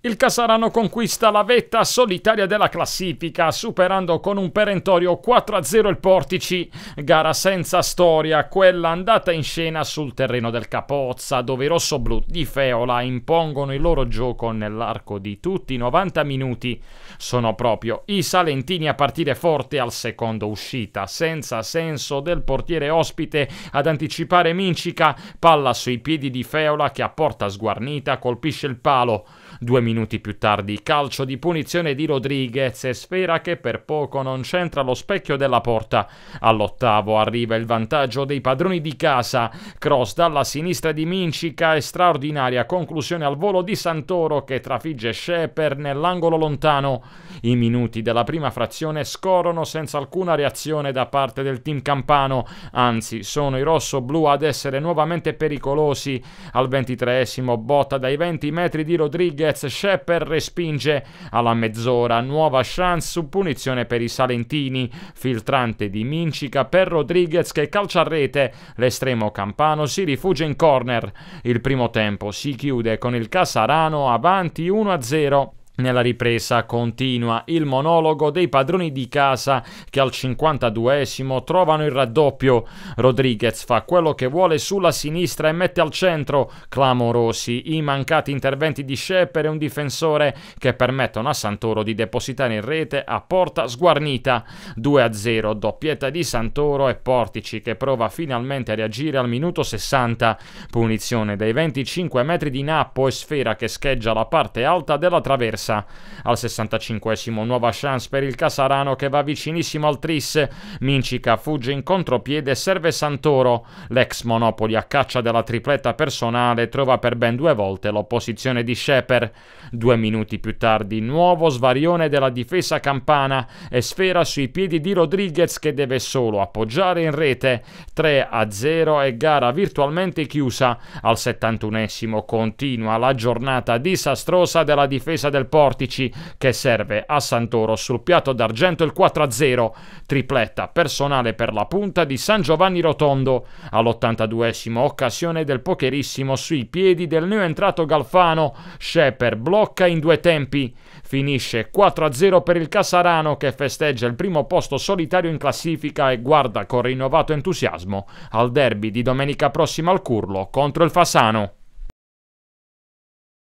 Il Casarano conquista la vetta solitaria della classifica, superando con un perentorio 4-0 il Portici. Gara senza storia, quella andata in scena sul terreno del Capozza, dove i rossoblù di Feola impongono il loro gioco nell'arco di tutti i 90 minuti. Sono proprio i Salentini a partire forte al secondo uscita, senza senso del portiere ospite ad anticipare Mincica, palla sui piedi di Feola che a porta sguarnita colpisce il palo. Due minuti più tardi. Calcio di punizione di Rodriguez e sfera che per poco non centra lo specchio della porta. All'ottavo arriva il vantaggio dei padroni di casa. Cross dalla sinistra di Mincica e straordinaria conclusione al volo di Santoro che trafigge Shepper nell'angolo lontano. I minuti della prima frazione scorrono senza alcuna reazione da parte del team campano, anzi sono i rosso-blu ad essere nuovamente pericolosi. Al ventitreesimo botta dai 20 metri di Rodriguez Shepper respinge alla mezz'ora, nuova chance su punizione per i Salentini, filtrante di Mincica per Rodriguez che calcia a rete, l'estremo campano si rifugia in corner. Il primo tempo si chiude con il Casarano avanti 1-0. Nella ripresa continua il monologo dei padroni di casa che al 52esimo trovano il raddoppio. Rodriguez fa quello che vuole sulla sinistra e mette al centro, clamorosi, i mancati interventi di Shepper e un difensore che permettono a Santoro di depositare in rete a porta sguarnita. 2-0, doppietta di Santoro e Portici che prova finalmente a reagire al minuto 60. Punizione dai 25 metri di Nappo e sfera che scheggia la parte alta della traversa passa al 65esimo. Nuova chance per il Casarano che va vicinissimo al Tris. Mincica fugge in contropiede, serve Santoro. L'ex Monopoli a caccia della tripletta personale trova per ben due volte l'opposizione di Sheper. Due minuti più tardi, nuovo svarione della difesa campana e sfera sui piedi di Rodriguez che deve solo appoggiare in rete. 3 a 0 e gara virtualmente chiusa. Al 71esimo continua la giornata disastrosa della difesa del Porto Portici che serve a Santoro sul piatto d'argento il 4-0, tripletta personale per la punta di San Giovanni Rotondo all'82esimo occasione del pokerissimo sui piedi del neoentrato Galfano, Shepper blocca in due tempi, finisce 4-0 per il Casarano che festeggia il primo posto solitario in classifica e guarda con rinnovato entusiasmo al derby di domenica prossima al Curlo contro il Fasano.